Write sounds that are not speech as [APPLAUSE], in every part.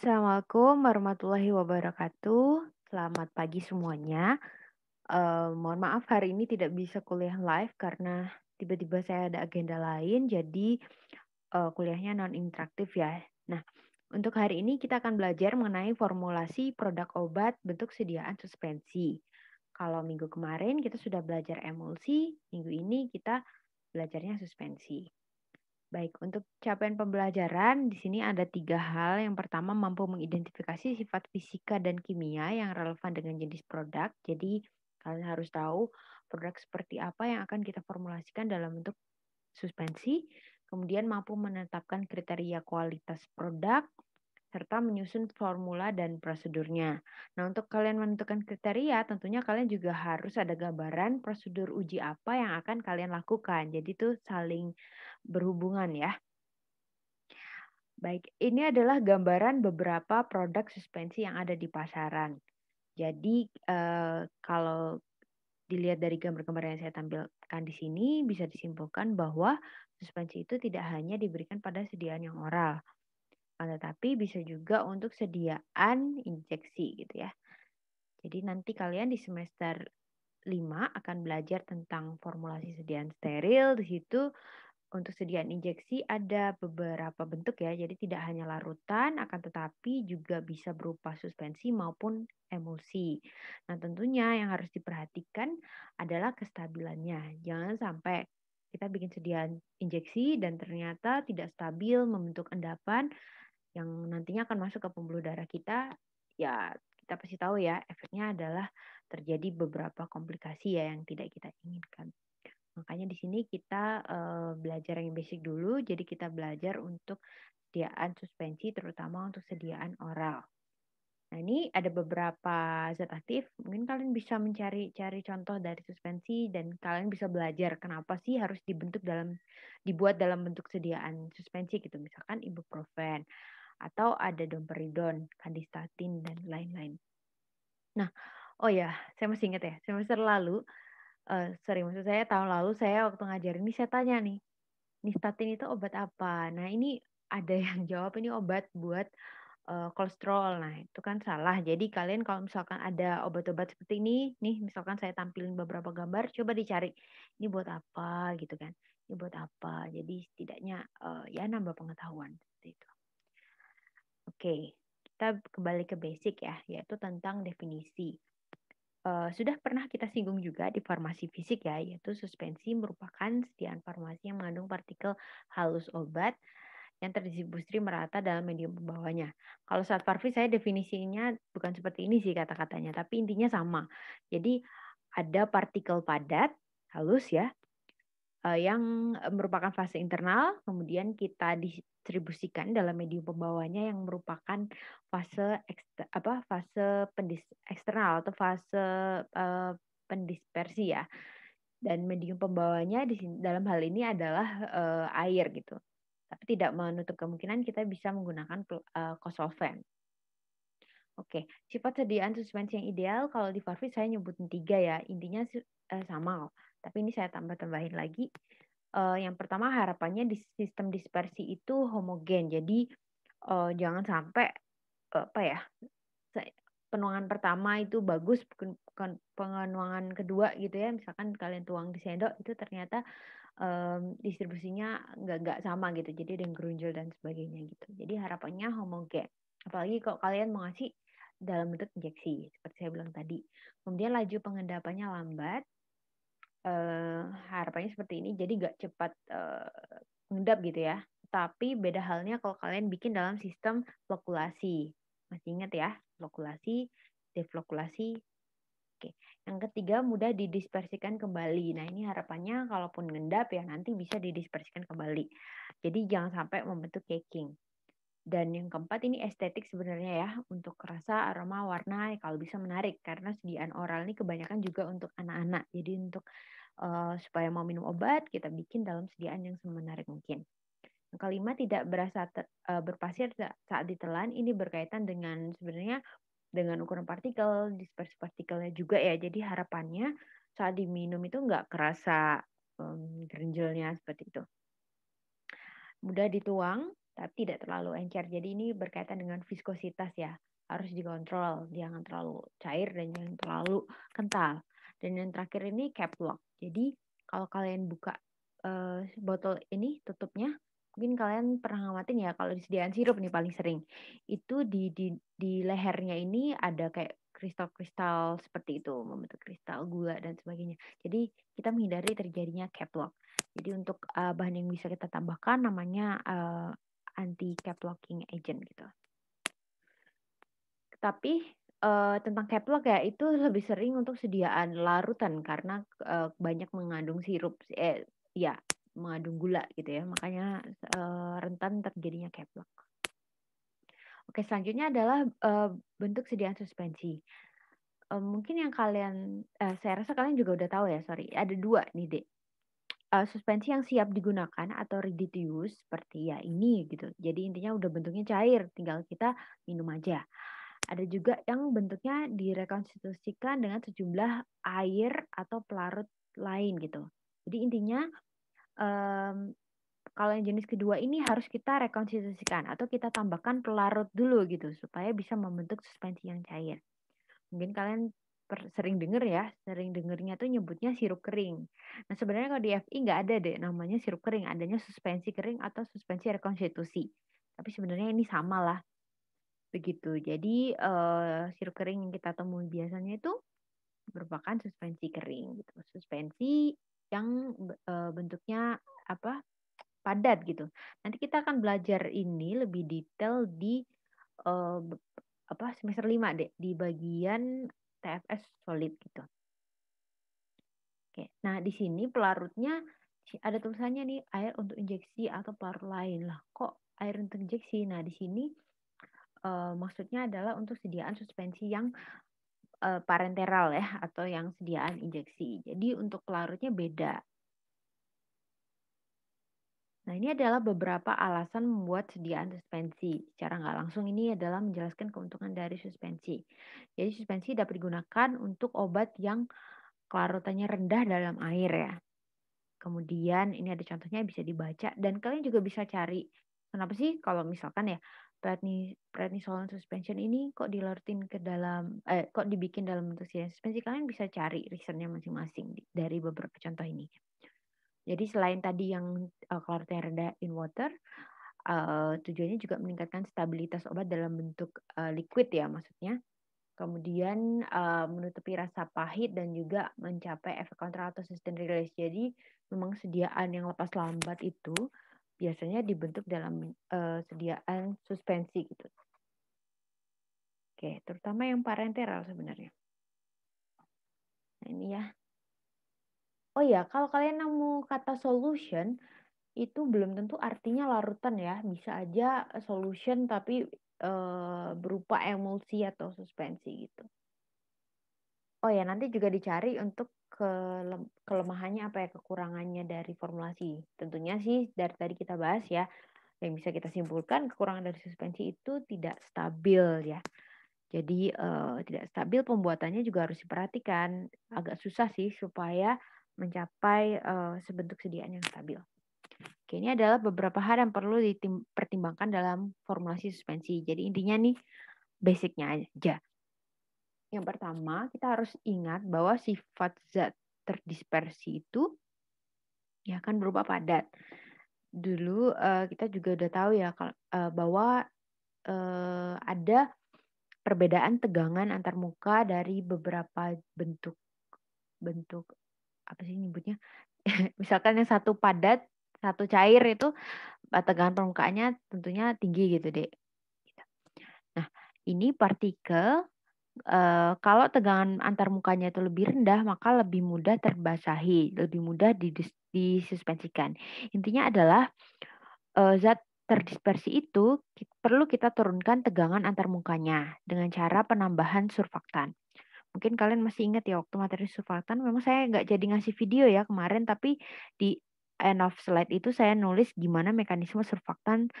Assalamualaikum warahmatullahi wabarakatuh. Selamat pagi semuanya. Uh, mohon maaf hari ini tidak bisa kuliah live karena tiba-tiba saya ada agenda lain, jadi uh, kuliahnya non interaktif ya. Nah, untuk hari ini kita akan belajar mengenai formulasi produk obat bentuk sediaan suspensi. Kalau minggu kemarin kita sudah belajar emulsi, minggu ini kita belajarnya suspensi. Baik, untuk capaian pembelajaran di sini ada tiga hal. Yang pertama mampu mengidentifikasi sifat fisika dan kimia yang relevan dengan jenis produk. Jadi kalian harus tahu produk seperti apa yang akan kita formulasikan dalam bentuk suspensi. Kemudian mampu menetapkan kriteria kualitas produk, serta menyusun formula dan prosedurnya. Nah, untuk kalian menentukan kriteria, tentunya kalian juga harus ada gambaran prosedur uji apa yang akan kalian lakukan. Jadi itu saling berhubungan ya. Baik, ini adalah gambaran beberapa produk suspensi yang ada di pasaran. Jadi eh, kalau dilihat dari gambar-gambar yang saya tampilkan di sini bisa disimpulkan bahwa suspensi itu tidak hanya diberikan pada sediaan yang oral, tetapi bisa juga untuk sediaan injeksi gitu ya. Jadi nanti kalian di semester 5 akan belajar tentang formulasi sediaan steril. Di situ untuk sediaan injeksi ada beberapa bentuk ya. Jadi tidak hanya larutan akan tetapi juga bisa berupa suspensi maupun emulsi. Nah, tentunya yang harus diperhatikan adalah kestabilannya. Jangan sampai kita bikin sediaan injeksi dan ternyata tidak stabil membentuk endapan yang nantinya akan masuk ke pembuluh darah kita, ya kita pasti tahu ya efeknya adalah terjadi beberapa komplikasi ya yang tidak kita inginkan. Makanya di sini kita uh, belajar yang basic dulu, jadi kita belajar untuk sediaan suspensi terutama untuk sediaan oral. Nah, ini ada beberapa zat aktif. Mungkin kalian bisa mencari cari contoh dari suspensi dan kalian bisa belajar kenapa sih harus dibentuk dalam dibuat dalam bentuk sediaan suspensi gitu. Misalkan ibuprofen atau ada domperidon, kandistatin dan lain-lain. Nah, oh ya, saya masih ingat ya, semester lalu uh, sorry maksud saya tahun lalu saya waktu ngajarin ini saya tanya nih, nistatin itu obat apa? Nah, ini ada [LAUGHS] yang jawab ini obat buat uh, kolesterol. Nah, itu kan salah. Jadi kalian kalau misalkan ada obat-obat seperti ini, nih misalkan saya tampilin beberapa gambar, coba dicari ini buat apa gitu kan. Ini buat apa? Jadi setidaknya uh, ya nambah pengetahuan seperti Oke, kita kembali ke basic ya, yaitu tentang definisi. Uh, sudah pernah kita singgung juga di farmasi fisik ya, yaitu suspensi merupakan sediaan farmasi yang mengandung partikel halus obat yang terdistribusi merata dalam medium pembawanya. Kalau saat parvi saya definisinya bukan seperti ini sih kata-katanya, tapi intinya sama. Jadi ada partikel padat halus ya Eh, yang merupakan fase internal, kemudian kita distribusikan dalam medium pembawanya yang merupakan fase ekster, apa fase pendis, eksternal atau fase uh, pendispersi ya. Dan medium pembawanya di dalam hal ini adalah uh, air gitu. Tapi tidak menutup kemungkinan kita bisa menggunakan uh, Oke, sifat sediaan suspensi yang ideal kalau di Farfis saya nyebutin tiga ya. Intinya uh, sama tapi ini saya tambah-tambahin lagi. Uh, yang pertama harapannya di sistem dispersi itu homogen. Jadi uh, jangan sampai uh, apa ya penuangan pertama itu bagus, penuangan kedua gitu ya. Misalkan kalian tuang di sendok itu ternyata um, distribusinya nggak nggak sama gitu jadi ada yang gerunjel dan sebagainya gitu jadi harapannya homogen apalagi kalau kalian mau ngasih dalam bentuk injeksi seperti saya bilang tadi kemudian laju pengendapannya lambat uh, harapannya seperti ini jadi gak cepat uh, eh, ngedap gitu ya tapi beda halnya kalau kalian bikin dalam sistem flokulasi masih ingat ya flokulasi deflokulasi oke yang ketiga mudah didispersikan kembali nah ini harapannya kalaupun ngendap ya nanti bisa didispersikan kembali jadi jangan sampai membentuk caking dan yang keempat ini estetik sebenarnya ya untuk rasa aroma warna kalau bisa menarik karena sediaan oral ini kebanyakan juga untuk anak-anak jadi untuk uh, supaya mau minum obat kita bikin dalam sediaan yang semenarik mungkin. Yang kelima tidak berasa ter, uh, berpasir saat ditelan ini berkaitan dengan sebenarnya dengan ukuran partikel, dispersi partikelnya juga ya. Jadi harapannya saat diminum itu nggak kerasa um, gerinjelnya seperti itu. Mudah dituang, tapi tidak terlalu encer. Jadi ini berkaitan dengan viskositas ya. Harus dikontrol, jangan terlalu cair dan jangan terlalu kental. Dan yang terakhir ini cap lock. Jadi kalau kalian buka uh, botol ini tutupnya, mungkin kalian pernah ngamatin ya kalau disediakan sirup nih paling sering. Itu di di, di lehernya ini ada kayak kristal-kristal seperti itu, membentuk kristal gula dan sebagainya. Jadi kita menghindari terjadinya caplock. Jadi untuk uh, bahan yang bisa kita tambahkan namanya uh, eh, anti caplocking agent gitu. Tapi uh, tentang Caplock ya itu lebih sering untuk sediaan larutan karena uh, banyak mengandung sirup eh ya mengandung gula gitu ya makanya uh, rentan terjadinya Caplock. Oke selanjutnya adalah uh, bentuk sediaan suspensi. Uh, mungkin yang kalian uh, saya rasa kalian juga udah tahu ya sorry ada dua nih dek. Uh, suspensi yang siap digunakan atau ready to use seperti ya ini gitu. Jadi intinya udah bentuknya cair, tinggal kita minum aja. Ada juga yang bentuknya direkonstitusikan dengan sejumlah air atau pelarut lain gitu. Jadi intinya um, kalau yang jenis kedua ini harus kita rekonstitusikan atau kita tambahkan pelarut dulu gitu supaya bisa membentuk suspensi yang cair. Mungkin kalian sering dengar ya, sering dengernya tuh nyebutnya sirup kering. Nah sebenarnya kalau di FI nggak ada deh namanya sirup kering, adanya suspensi kering atau suspensi rekonstitusi. Tapi sebenarnya ini sama lah, Begitu. Jadi uh, sirup kering yang kita temui biasanya itu merupakan suspensi kering gitu. Suspensi yang uh, bentuknya apa? padat gitu. Nanti kita akan belajar ini lebih detail di uh, apa semester 5 deh di bagian TFS solid gitu. Oke, nah di sini pelarutnya ada tulisannya nih air untuk injeksi atau pelarut lain lah. Kok air untuk injeksi? Nah di sini uh, maksudnya adalah untuk sediaan suspensi yang uh, parenteral ya atau yang sediaan injeksi. Jadi untuk pelarutnya beda. Nah ini adalah beberapa alasan membuat sediaan suspensi. Secara nggak langsung ini adalah menjelaskan keuntungan dari suspensi. Jadi suspensi dapat digunakan untuk obat yang kelarutannya rendah dalam air ya. Kemudian ini ada contohnya bisa dibaca dan kalian juga bisa cari kenapa sih kalau misalkan ya prednisolone suspension ini kok dilarutin ke dalam eh, kok dibikin dalam bentuk suspensi kalian bisa cari risetnya masing-masing dari beberapa contoh ini. Jadi selain tadi yang uh, eh, klarutnya rendah in water, uh, tujuannya juga meningkatkan stabilitas obat dalam bentuk uh, liquid ya maksudnya. Kemudian uh, menutupi rasa pahit dan juga mencapai efek kontra atau sustain release. Jadi memang sediaan yang lepas lambat itu biasanya dibentuk dalam uh, sediaan suspensi gitu. Oke, terutama yang parenteral sebenarnya. Nah, ini ya. Oh ya, kalau kalian nemu kata solution itu belum tentu artinya larutan ya. Bisa aja solution tapi uh, berupa emulsi atau suspensi gitu. Oh ya, nanti juga dicari untuk kelemahannya apa ya kekurangannya dari formulasi? Tentunya sih dari tadi kita bahas ya yang bisa kita simpulkan kekurangan dari suspensi itu tidak stabil ya. Jadi uh, tidak stabil pembuatannya juga harus diperhatikan. Agak susah sih supaya mencapai uh, sebentuk sediaan yang stabil. Oke, ini adalah beberapa hal yang perlu dipertimbangkan dalam formulasi suspensi. Jadi intinya nih basicnya aja yang pertama kita harus ingat bahwa sifat zat terdispersi itu ya kan berupa padat. Dulu uh, kita juga udah tahu ya kalau, uh, eh, bahwa uh, ada perbedaan tegangan antar muka dari beberapa bentuk bentuk apa sih nyebutnya? [LAUGHS] Misalkan yang satu padat, satu cair itu tegangan permukaannya tentunya tinggi gitu, deh Nah, ini partikel Eh, kalau tegangan antar mukanya itu lebih rendah, maka lebih mudah terbasahi, lebih mudah disuspensikan. Intinya adalah uh, zat terdispersi itu perlu kita turunkan tegangan antar mukanya dengan cara penambahan surfaktan. Mungkin kalian masih ingat ya waktu materi surfaktan, memang saya nggak jadi ngasih video ya kemarin, tapi di end of slide itu saya nulis gimana mekanisme surfaktan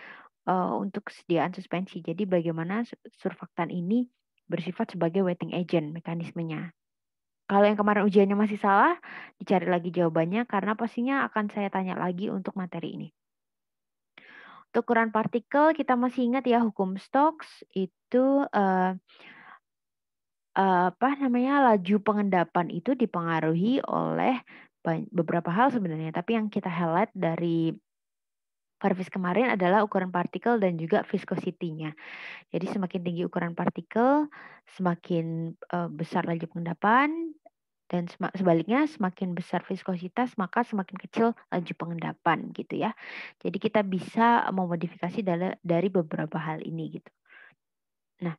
uh, untuk kesediaan suspensi. Jadi bagaimana surfaktan ini bersifat sebagai waiting agent mekanismenya. Kalau yang kemarin ujiannya masih salah, dicari lagi jawabannya karena pastinya akan saya tanya lagi untuk materi ini. Untuk ukuran partikel kita masih ingat ya hukum Stokes itu uh, uh, apa namanya laju pengendapan itu dipengaruhi oleh beberapa hal sebenarnya tapi yang kita highlight dari Parvis kemarin adalah ukuran partikel dan juga viskositinya. Jadi semakin tinggi ukuran partikel, semakin uh, besar laju pengendapan dan sebaliknya semakin besar viskositas maka semakin kecil laju pengendapan gitu ya. Jadi kita bisa memodifikasi dari beberapa hal ini gitu. Nah,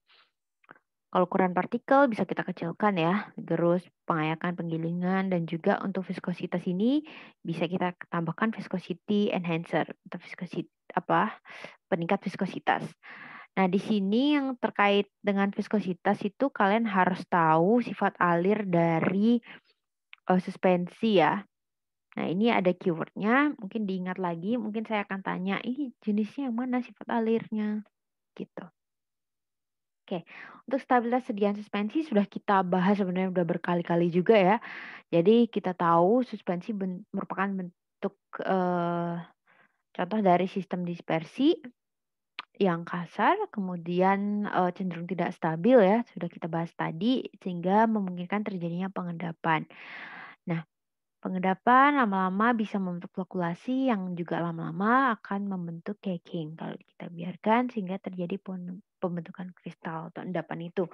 kalau ukuran partikel bisa kita kecilkan ya, gerus, pengayakan, penggilingan, dan juga untuk viskositas ini bisa kita tambahkan viscosity enhancer atau viscosity apa peningkat viskositas. Nah, di sini yang terkait dengan viskositas itu kalian harus tahu sifat alir dari uh, suspensi ya. Nah, ini ada keywordnya, mungkin diingat lagi, mungkin saya akan tanya, ini jenisnya yang mana sifat alirnya, gitu. Oke, untuk stabilitas sediaan suspensi sudah kita bahas sebenarnya sudah berkali-kali juga ya. Jadi kita tahu suspensi ben merupakan bentuk uh, contoh dari sistem dispersi yang kasar, kemudian uh, cenderung tidak stabil ya, sudah kita bahas tadi, sehingga memungkinkan terjadinya pengendapan. Nah, Pengendapan lama-lama bisa membentuk flokulasi yang juga lama-lama akan membentuk caking kalau kita biarkan sehingga terjadi pembentukan kristal atau endapan itu.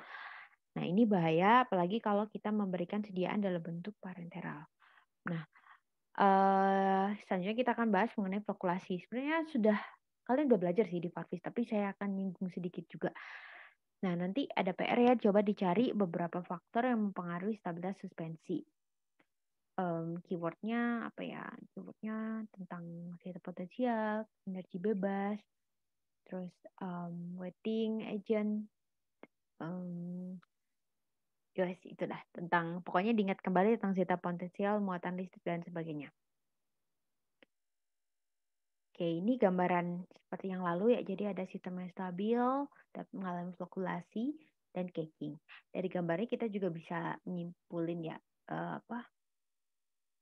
Nah, ini bahaya apalagi kalau kita memberikan sediaan dalam bentuk parenteral. Nah, Uh, selanjutnya kita akan bahas mengenai flokulasi. Sebenarnya sudah kalian sudah belajar sih di Parvis, tapi saya akan nyinggung sedikit juga. Nah, nanti ada PR ya, coba dicari beberapa faktor yang mempengaruhi stabilitas suspensi um, keywordnya apa ya keywordnya tentang data potensial energi bebas terus um, waiting agent um, yes itulah tentang pokoknya diingat kembali tentang data potensial muatan listrik dan sebagainya Oke, ini gambaran seperti yang lalu ya. Jadi ada sistem yang stabil, dapat mengalami fluktuasi dan caking. Dari gambarnya kita juga bisa nyimpulin ya eh, apa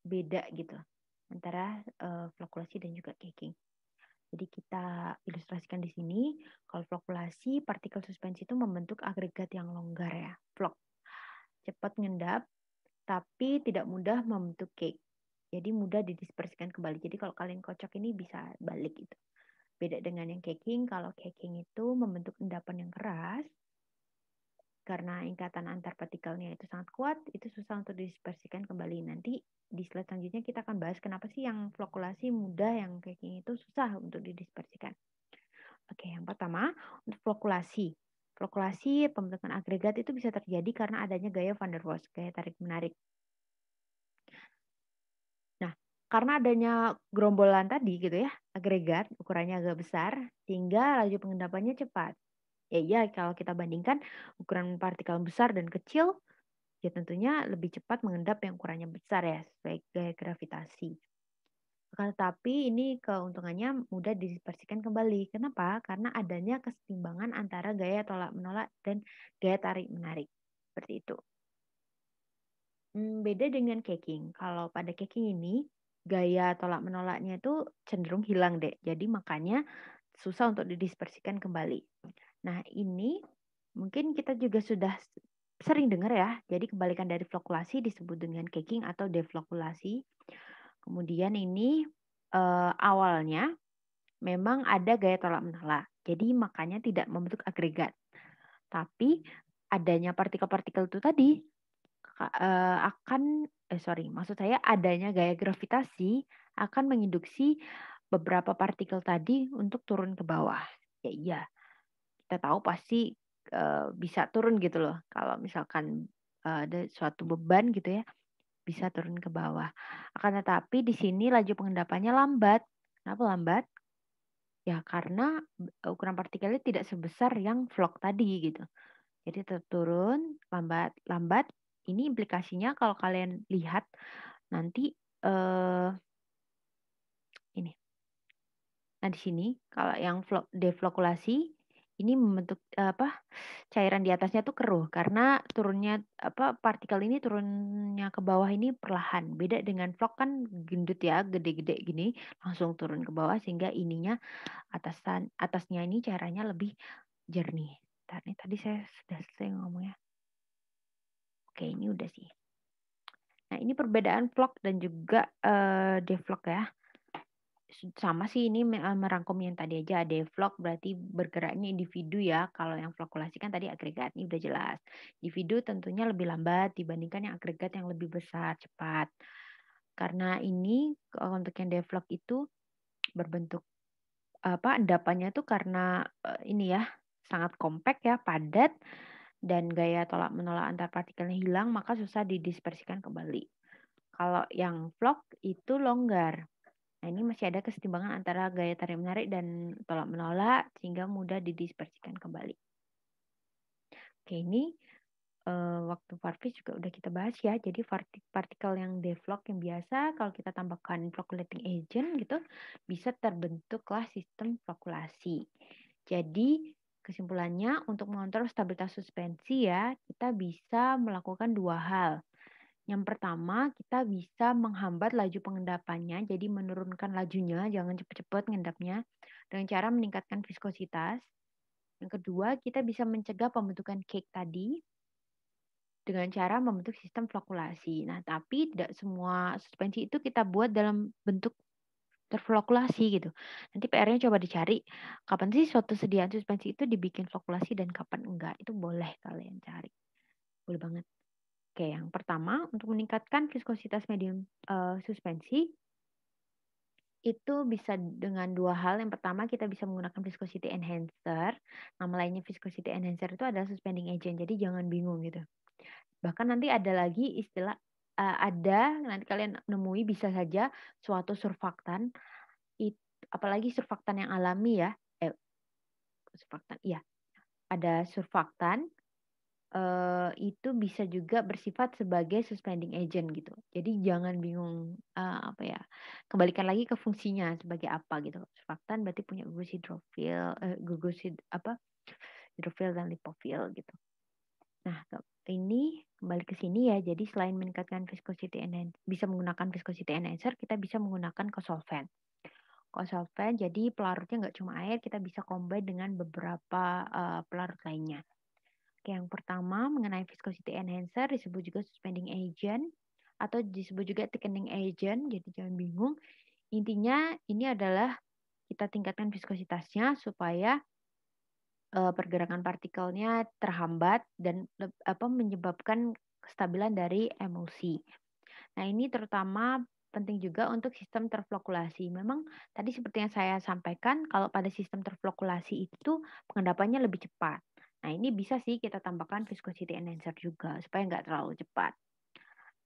beda gitu antara uh, eh, flokulasi dan juga caking. Jadi kita ilustrasikan di sini, kalau flokulasi, partikel suspensi itu membentuk agregat yang longgar ya, flok. Cepat ngendap, tapi tidak mudah membentuk cake. Jadi mudah didispersikan kembali. Jadi kalau kalian kocok ini bisa balik gitu. Beda dengan yang caking, kalau caking itu membentuk endapan yang keras, karena ikatan antar partikelnya itu sangat kuat, itu susah untuk didispersikan kembali. Nanti di slide selanjutnya kita akan bahas kenapa sih yang flokulasi mudah yang kayak gini itu susah untuk didispersikan. Oke, yang pertama untuk flokulasi. Flokulasi pembentukan agregat itu bisa terjadi karena adanya gaya van der Waals, gaya tarik-menarik. Nah, karena adanya gerombolan tadi gitu ya, agregat ukurannya agak besar, sehingga laju pengendapannya cepat Ya iya, kalau kita bandingkan ukuran partikel besar dan kecil, ya tentunya lebih cepat mengendap yang ukurannya besar ya, sebagai gravitasi. Tetapi ini keuntungannya mudah didispersikan kembali. Kenapa? Karena adanya keseimbangan antara gaya tolak-menolak dan gaya tarik-menarik. Seperti itu. Hmm, beda dengan caking. Kalau pada caking ini, gaya tolak-menolaknya itu cenderung hilang deh. Jadi makanya susah untuk didispersikan kembali. Nah, ini mungkin kita juga sudah sering dengar ya. Jadi kebalikan dari flokulasi disebut dengan caking atau deflokulasi. Kemudian ini eh, awalnya memang ada gaya tolak menolak. Jadi makanya tidak membentuk agregat. Tapi adanya partikel-partikel itu tadi eh, akan eh sorry, maksud saya adanya gaya gravitasi akan menginduksi beberapa partikel tadi untuk turun ke bawah. Ya iya kita tahu pasti uh, bisa turun gitu loh. Kalau misalkan uh, ada suatu beban gitu ya, bisa turun ke bawah. Akan tetapi di sini laju pengendapannya lambat. Kenapa lambat? Ya karena eh, ukuran partikelnya tidak sebesar yang vlog tadi gitu. Jadi tetap turun lambat lambat. Ini implikasinya kalau kalian lihat nanti eh, ini. Nah di sini kalau yang vlog deflokulasi ini membentuk eh, apa cairan di atasnya tuh keruh karena turunnya apa partikel ini turunnya ke bawah ini perlahan beda dengan vlog kan gendut ya gede-gede gini langsung turun ke bawah sehingga ininya atasan atasnya ini cairannya lebih jernih tadi tadi saya sudah selesai ngomong ya oke ini udah sih nah ini perbedaan vlog dan juga uh, devlog ya sama sih ini eh, merangkum yang tadi aja ada vlog berarti bergeraknya individu ya kalau yang flokulasi kan tadi agregat ini udah jelas individu tentunya lebih lambat dibandingkan yang agregat yang lebih besar cepat karena ini eh, untuk yang devlog itu berbentuk apa endapannya tuh karena eh, ini ya sangat kompak ya padat dan gaya tolak menolak antar partikelnya hilang maka susah didispersikan kembali kalau yang vlog itu longgar Nah, ini masih ada kesetimbangan antara gaya tarik menarik dan tolak menolak sehingga mudah didispersikan kembali. Oke, ini uh, waktu varfish juga udah kita bahas ya. Jadi partikel yang devlog yang biasa kalau kita tambahkan flocculating agent gitu bisa terbentuklah sistem flokulasi. Jadi kesimpulannya untuk mengontrol stabilitas suspensi ya, kita bisa melakukan dua hal. Yang pertama, kita bisa menghambat laju pengendapannya, jadi menurunkan lajunya, jangan cepat-cepat ngendapnya, dengan cara meningkatkan viskositas. Yang kedua, kita bisa mencegah pembentukan cake tadi dengan cara membentuk sistem flokulasi. Nah, tapi tidak semua suspensi itu kita buat dalam bentuk terflokulasi gitu. Nanti PR-nya coba dicari kapan sih suatu sediaan suspensi itu dibikin flokulasi dan kapan enggak. Itu boleh kalian cari. Boleh banget. Oke, yang pertama untuk meningkatkan viskositas medium uh, suspensi itu bisa dengan dua hal. Yang pertama kita bisa menggunakan viscosity enhancer. Nama lainnya viscosity enhancer itu adalah suspending agent. Jadi jangan bingung gitu. Bahkan nanti ada lagi istilah uh, ada nanti kalian nemui bisa saja suatu surfaktan it, apalagi surfaktan yang alami ya. Eh, surfaktan iya. Ada surfaktan uh, itu bisa juga bersifat sebagai suspending agent gitu. Jadi jangan bingung uh, apa ya. Kembalikan lagi ke fungsinya sebagai apa gitu. Surfaktan berarti punya gugus hidrofil, uh, gugus hid, apa hidrofil dan lipofil gitu. Nah ini kembali ke sini ya. Jadi selain meningkatkan viscosity enhancer, bisa menggunakan viscosity enhancer, kita bisa menggunakan kosolven. Kosolven jadi pelarutnya nggak cuma air, kita bisa combine dengan beberapa uh, pelarut lainnya yang pertama mengenai viscosity enhancer disebut juga suspending agent atau disebut juga thickening agent, jadi jangan bingung. Intinya ini adalah kita tingkatkan viskositasnya supaya uh, pergerakan partikelnya terhambat dan apa menyebabkan kestabilan dari emulsi. Nah, ini terutama penting juga untuk sistem terflokulasi. Memang tadi seperti yang saya sampaikan, kalau pada sistem terflokulasi itu pengendapannya lebih cepat. Nah ini bisa sih kita tambahkan viscosity enhancer juga supaya nggak terlalu cepat.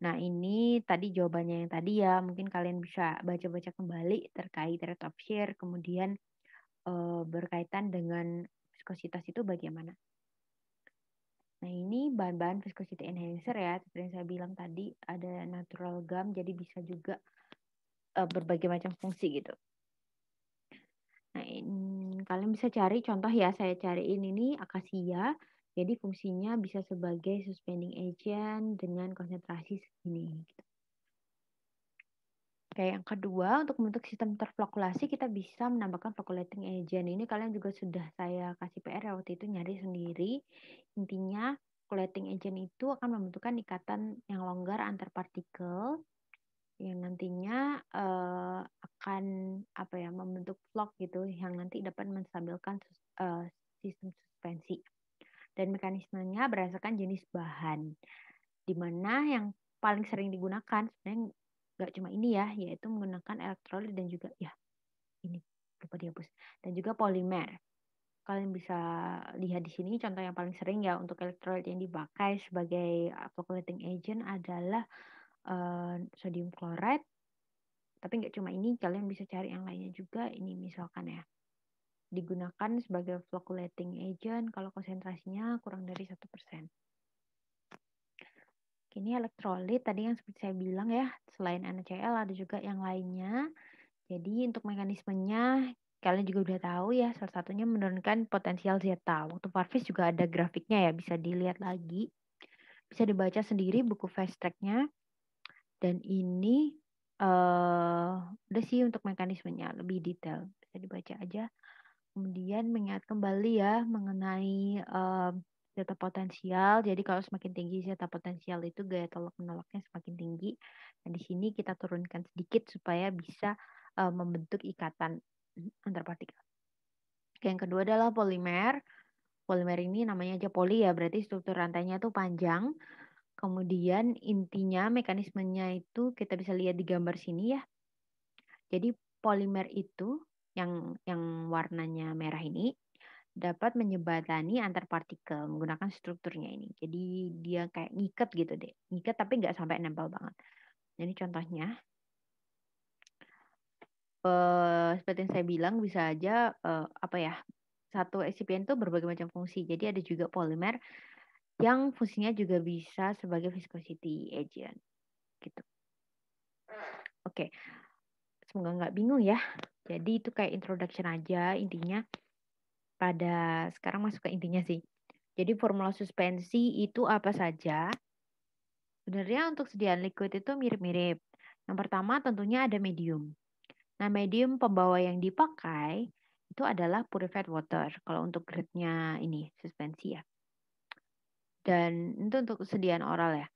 Nah ini tadi jawabannya yang tadi ya mungkin kalian bisa baca-baca kembali terkait rate of shear kemudian e, berkaitan dengan viskositas itu bagaimana. Nah ini bahan-bahan viscosity enhancer ya seperti yang saya bilang tadi ada natural gum jadi bisa juga e, berbagai macam fungsi gitu. Nah ini kalian bisa cari contoh ya, saya cariin ini akasia. Jadi fungsinya bisa sebagai suspending agent dengan konsentrasi segini. Gitu. Oke, yang kedua untuk membentuk sistem terflokulasi kita bisa menambahkan flocculating agent. Ini kalian juga sudah saya kasih PR ya, waktu itu nyari sendiri. Intinya flocculating agent itu akan membentukkan ikatan yang longgar antar partikel yang nantinya uh, akan apa ya membentuk vlog gitu yang nanti dapat menstabilkan uh, sistem suspensi dan mekanismenya berdasarkan jenis bahan di mana yang paling sering digunakan sebenarnya nggak cuma ini ya yaitu menggunakan elektrolit dan juga ya ini lupa dihapus dan juga polimer kalian bisa lihat di sini contoh yang paling sering ya untuk elektrolit yang dipakai sebagai coagulating agent adalah uh, sodium klorat. Tapi nggak cuma ini, kalian bisa cari yang lainnya juga. Ini misalkan ya, digunakan sebagai flocculating agent kalau konsentrasinya kurang dari satu persen. Ini elektrolit tadi yang seperti saya bilang ya, selain NaCl ada juga yang lainnya. Jadi untuk mekanismenya kalian juga udah tahu ya, salah satunya menurunkan potensial zeta. Waktu Parvis juga ada grafiknya ya, bisa dilihat lagi. Bisa dibaca sendiri buku fast track-nya. Dan ini uh, udah sih untuk mekanismenya lebih detail bisa dibaca aja. Kemudian mengingat kembali ya mengenai uh, eh, zeta potensial. Jadi kalau semakin tinggi zeta potensial itu gaya tolak menolaknya semakin tinggi. Nah di sini kita turunkan sedikit supaya bisa uh, membentuk ikatan antar partikel. Yang kedua adalah polimer. Polimer ini namanya aja poli ya, berarti struktur rantainya itu panjang. Kemudian intinya mekanismenya itu kita bisa lihat di gambar sini ya. Jadi polimer itu yang yang warnanya merah ini dapat menyebatani antar partikel menggunakan strukturnya ini. Jadi dia kayak ngikat gitu deh. Ngikat tapi nggak sampai nempel banget. Jadi contohnya eh, seperti yang saya bilang bisa aja eh, apa ya satu eksipien itu berbagai macam fungsi. Jadi ada juga polimer yang fungsinya juga bisa sebagai viscosity agent gitu. Oke, okay. semoga nggak bingung ya. Jadi itu kayak introduction aja intinya. Pada sekarang masuk ke intinya sih. Jadi formula suspensi itu apa saja? Sebenarnya untuk sediaan liquid itu mirip-mirip. Yang pertama tentunya ada medium. Nah, medium pembawa yang dipakai itu adalah purified water kalau untuk grade-nya ini suspensi ya dan itu untuk kesediaan oral ya.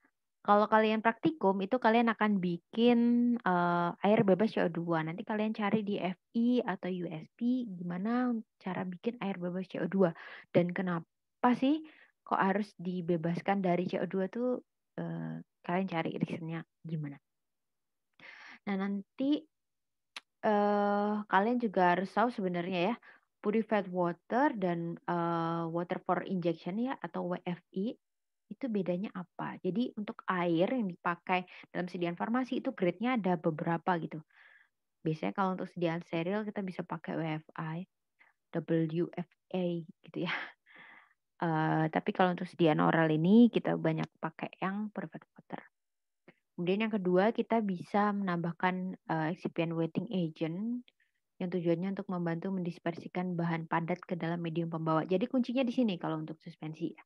Kalau kalian praktikum itu kalian akan bikin uh, air bebas CO2. Nanti kalian cari di FI atau USP gimana cara bikin air bebas CO2 dan kenapa sih kok harus dibebaskan dari CO2 tuh eh, uh, kalian cari reasonnya gimana. Nah nanti uh, kalian juga harus tahu sebenarnya ya purified water dan uh, water for injection ya atau WFI itu bedanya apa? Jadi untuk air yang dipakai dalam sediaan farmasi itu grade-nya ada beberapa gitu. Biasanya kalau untuk sediaan steril kita bisa pakai WFI, WFA gitu ya. Uh, [LAUGHS] tapi kalau untuk sediaan oral ini kita banyak pakai yang purified water. Kemudian yang kedua kita bisa menambahkan uh, excipient wetting agent yang tujuannya untuk membantu mendispersikan bahan padat ke dalam medium pembawa. Jadi kuncinya di sini kalau untuk suspensi ya.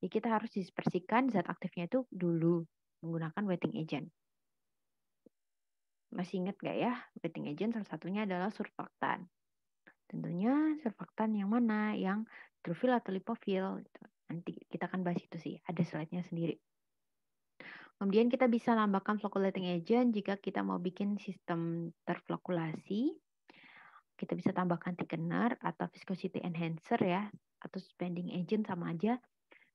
Jadi kita harus dispersikan zat aktifnya itu dulu menggunakan wetting agent. Masih ingat gak ya? Wetting agent salah satunya adalah surfaktan. Tentunya surfaktan yang mana? Yang hidrofil atau lipofil. Nanti kita akan bahas itu sih. Ada slide-nya sendiri. Kemudian kita bisa tambahkan flocculating agent jika kita mau bikin sistem terflokulasi kita bisa tambahkan thickener atau viscosity enhancer ya, atau suspending agent sama aja.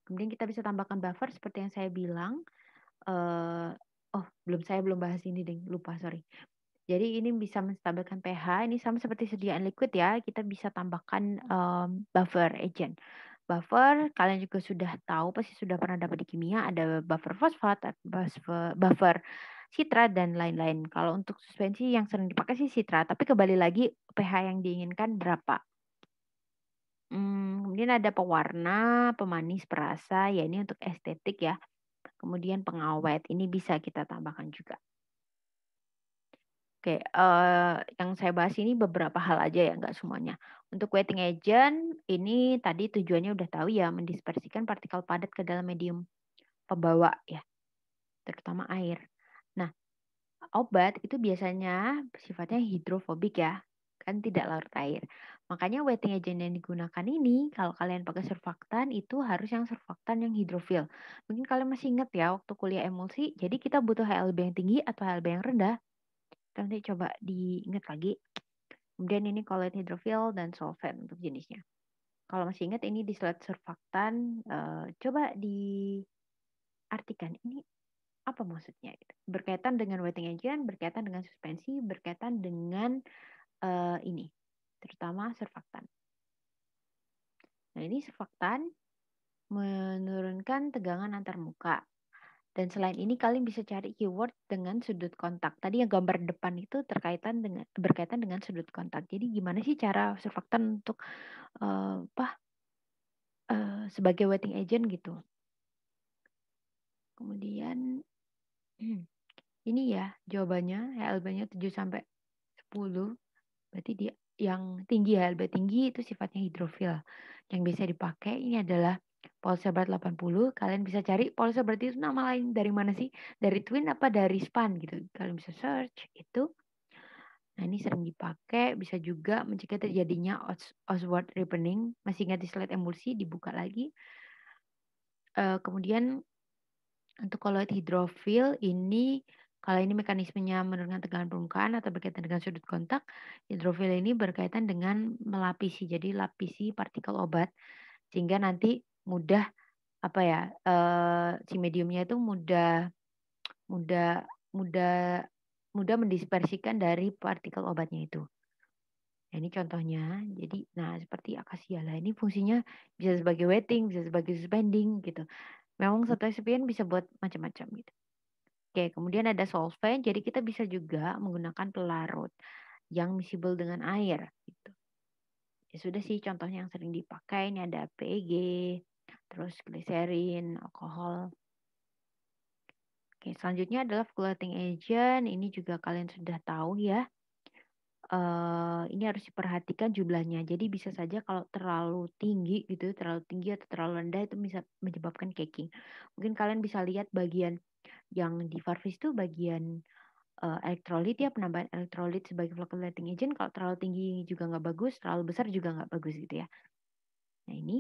Kemudian kita bisa tambahkan buffer seperti yang saya bilang. Uh, oh, belum saya belum bahas ini deh, lupa sorry. Jadi ini bisa menstabilkan pH. Ini sama seperti sediaan liquid ya. Kita bisa tambahkan um, buffer agent. Buffer kalian juga sudah tahu pasti sudah pernah dapat di kimia ada buffer fosfat, buffer, buffer Citra dan lain-lain. Kalau untuk suspensi yang sering dipakai sih Citra, tapi kembali lagi pH yang diinginkan berapa. Hmm, kemudian ada pewarna, pemanis perasa, ya ini untuk estetik ya. Kemudian pengawet, ini bisa kita tambahkan juga. Oke, uh, yang saya bahas ini beberapa hal aja ya, nggak semuanya. Untuk wetting agent, ini tadi tujuannya udah tahu ya, mendispersikan partikel padat ke dalam medium pembawa ya, terutama air obat itu biasanya sifatnya hidrofobik ya, kan tidak larut air. Makanya wetting agent yang digunakan ini, kalau kalian pakai surfaktan itu harus yang surfaktan yang hidrofil. Mungkin kalian masih ingat ya waktu kuliah emulsi, jadi kita butuh HLB yang tinggi atau HLB yang rendah. Kita nanti coba diingat lagi. Kemudian ini kolet hidrofil dan solvent untuk jenisnya. Kalau masih ingat ini di slide surfaktan, uh, coba diartikan ini apa maksudnya gitu. berkaitan dengan waiting agent kan, berkaitan dengan suspensi berkaitan dengan uh, ini terutama surfaktan nah ini surfaktan menurunkan tegangan antar muka dan selain ini kalian bisa cari keyword dengan sudut kontak tadi yang gambar depan itu terkaitan dengan berkaitan dengan sudut kontak jadi gimana sih cara surfaktan untuk uh, apa uh, sebagai waiting agent gitu kemudian Hmm. ini ya jawabannya HLB-nya 7 sampai 10. Berarti dia yang tinggi HLB tinggi itu sifatnya hidrofil. Yang bisa dipakai ini adalah polusi berat 80. Kalian bisa cari polusi berat itu nama lain dari mana sih? Dari twin apa dari span gitu. Kalian bisa search itu. Nah ini sering dipakai, bisa juga mencegah terjadinya Oswald ripening. Masih ingat di slide emulsi, dibuka lagi. Uh, kemudian untuk koloid hidrofil ini kalau ini mekanismenya menurunkan tegangan permukaan atau berkaitan dengan sudut kontak, hidrofil ini berkaitan dengan melapisi, jadi lapisi partikel obat, sehingga nanti mudah apa ya uh, si mediumnya itu mudah mudah mudah mudah mendispersikan dari partikel obatnya itu. Nah, ini contohnya. Jadi, nah seperti akasia lah ini fungsinya bisa sebagai wetting, bisa sebagai suspending gitu. Memang satu hmm. SPN bisa buat macam-macam gitu. Oke, kemudian ada solvent, jadi kita bisa juga menggunakan pelarut yang miscible dengan air gitu. Ya sudah sih contohnya yang sering dipakai ini ada PEG, terus gliserin, alkohol. Oke, selanjutnya adalah floating agent. Ini juga kalian sudah tahu ya uh, ini harus diperhatikan jumlahnya. Jadi bisa saja kalau terlalu tinggi gitu, terlalu tinggi atau terlalu rendah itu bisa menyebabkan caking. Mungkin kalian bisa lihat bagian yang di Farfis itu bagian uh, elektrolit ya penambahan elektrolit sebagai flocculating agent kalau terlalu tinggi juga nggak bagus, terlalu besar juga nggak bagus gitu ya. Nah ini.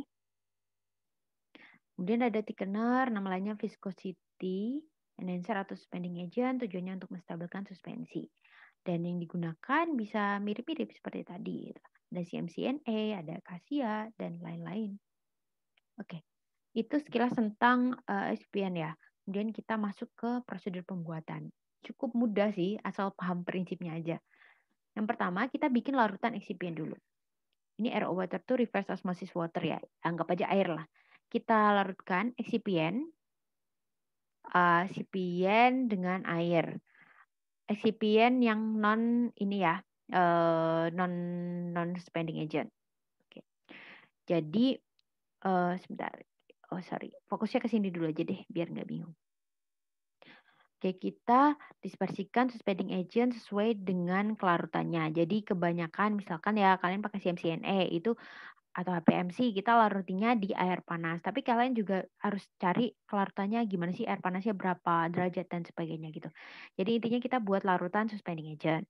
Kemudian ada thickener, nama lainnya viscosity enhancer atau suspending agent, tujuannya untuk menstabilkan suspensi dan yang digunakan bisa mirip-mirip seperti tadi. Gitu. Ada CMCNA, ada Kasia, dan lain-lain. Oke, itu sekilas tentang uh, eh, SPN ya. Kemudian kita masuk ke prosedur pembuatan. Cukup mudah sih, asal paham prinsipnya aja. Yang pertama, kita bikin larutan eksipien dulu. Ini RO water tuh reverse osmosis water ya. Anggap aja air lah. Kita larutkan eksipien, uh, eh, CPN dengan air eksipien yang non ini ya uh, non non spending agent. Oke. Okay. Jadi uh, sebentar. Oh sorry, fokusnya ke sini dulu aja deh biar nggak bingung. Oke, kita dispersikan suspending agent sesuai dengan kelarutannya. Jadi kebanyakan misalkan ya kalian pakai CMCNA e itu atau HPMC kita larutinya di air panas. Tapi kalian juga harus cari kelarutannya gimana sih air panasnya berapa derajat dan sebagainya gitu. Jadi intinya kita buat larutan suspending agent.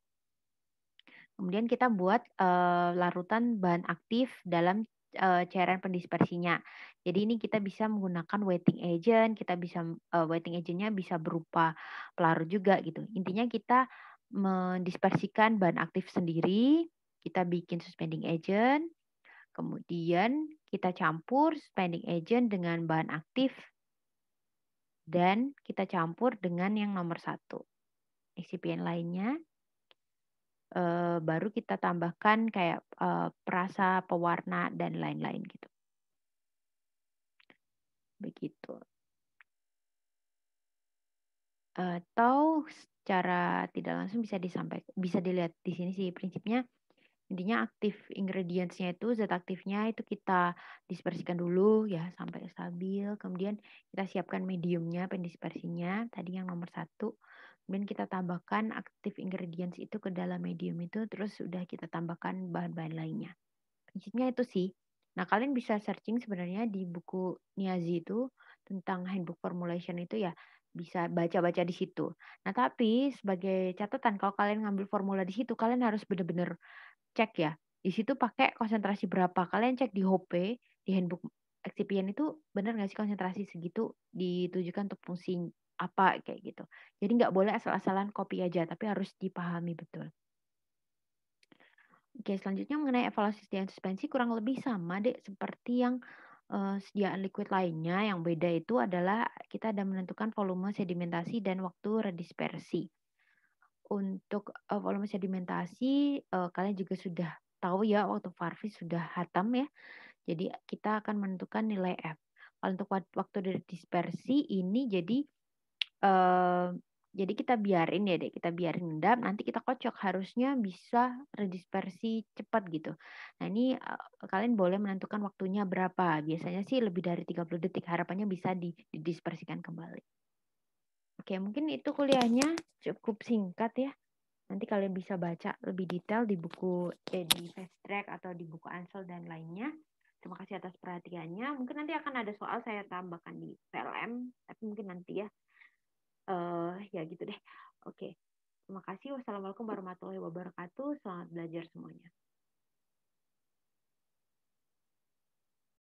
Kemudian kita buat uh, larutan bahan aktif dalam uh, cairan pendispersinya. Jadi ini kita bisa menggunakan wetting agent, kita bisa uh, eh, wetting agentnya bisa berupa pelarut juga gitu. Intinya kita mendispersikan bahan aktif sendiri, kita bikin suspending agent, kemudian kita campur suspending agent dengan bahan aktif dan kita campur dengan yang nomor satu. Eksipien lainnya uh, baru kita tambahkan kayak uh, perasa pewarna dan lain-lain gitu begitu atau secara tidak langsung bisa disampaikan bisa dilihat di sini sih prinsipnya intinya aktif ingredientsnya itu zat aktifnya itu kita dispersikan dulu ya sampai stabil kemudian kita siapkan mediumnya pendispersinya tadi yang nomor satu Kemudian kita tambahkan aktif ingredients itu ke dalam medium itu, terus sudah kita tambahkan bahan-bahan lainnya. Prinsipnya itu sih. Nah, kalian bisa searching sebenarnya di buku Niazi itu tentang handbook formulation itu ya bisa baca-baca di situ. Nah, tapi sebagai catatan kalau kalian ngambil formula di situ, kalian harus benar-benar cek ya. Di situ pakai konsentrasi berapa. Kalian cek di HOPE, di handbook excipient itu benar nggak sih konsentrasi segitu ditujukan untuk fungsi apa kayak gitu. Jadi nggak boleh asal-asalan copy aja, tapi harus dipahami betul. Oke, selanjutnya mengenai evaluasi sediaan suspensi kurang lebih sama deh seperti yang uh, sediaan liquid lainnya. Yang beda itu adalah kita ada menentukan volume sedimentasi dan waktu redispersi. Untuk uh, volume sedimentasi uh, kalian juga sudah tahu ya waktu farvis sudah hatam ya. Jadi kita akan menentukan nilai F. Kalau untuk waktu redispersi ini jadi Eh, jadi kita biarin ya deh, kita biarin dendam, nanti kita kocok harusnya bisa redispersi cepat gitu. Nah ini uh, kalian boleh menentukan waktunya berapa, biasanya sih lebih dari 30 detik, harapannya bisa didispersikan kembali. Oke mungkin itu kuliahnya cukup singkat ya, nanti kalian bisa baca lebih detail di buku eh, di fast track atau di buku Ansel dan lainnya. Terima kasih atas perhatiannya. Mungkin nanti akan ada soal saya tambahkan di PLM, tapi mungkin nanti ya uh, ya gitu deh oke okay. terima kasih wassalamualaikum warahmatullahi wabarakatuh selamat belajar semuanya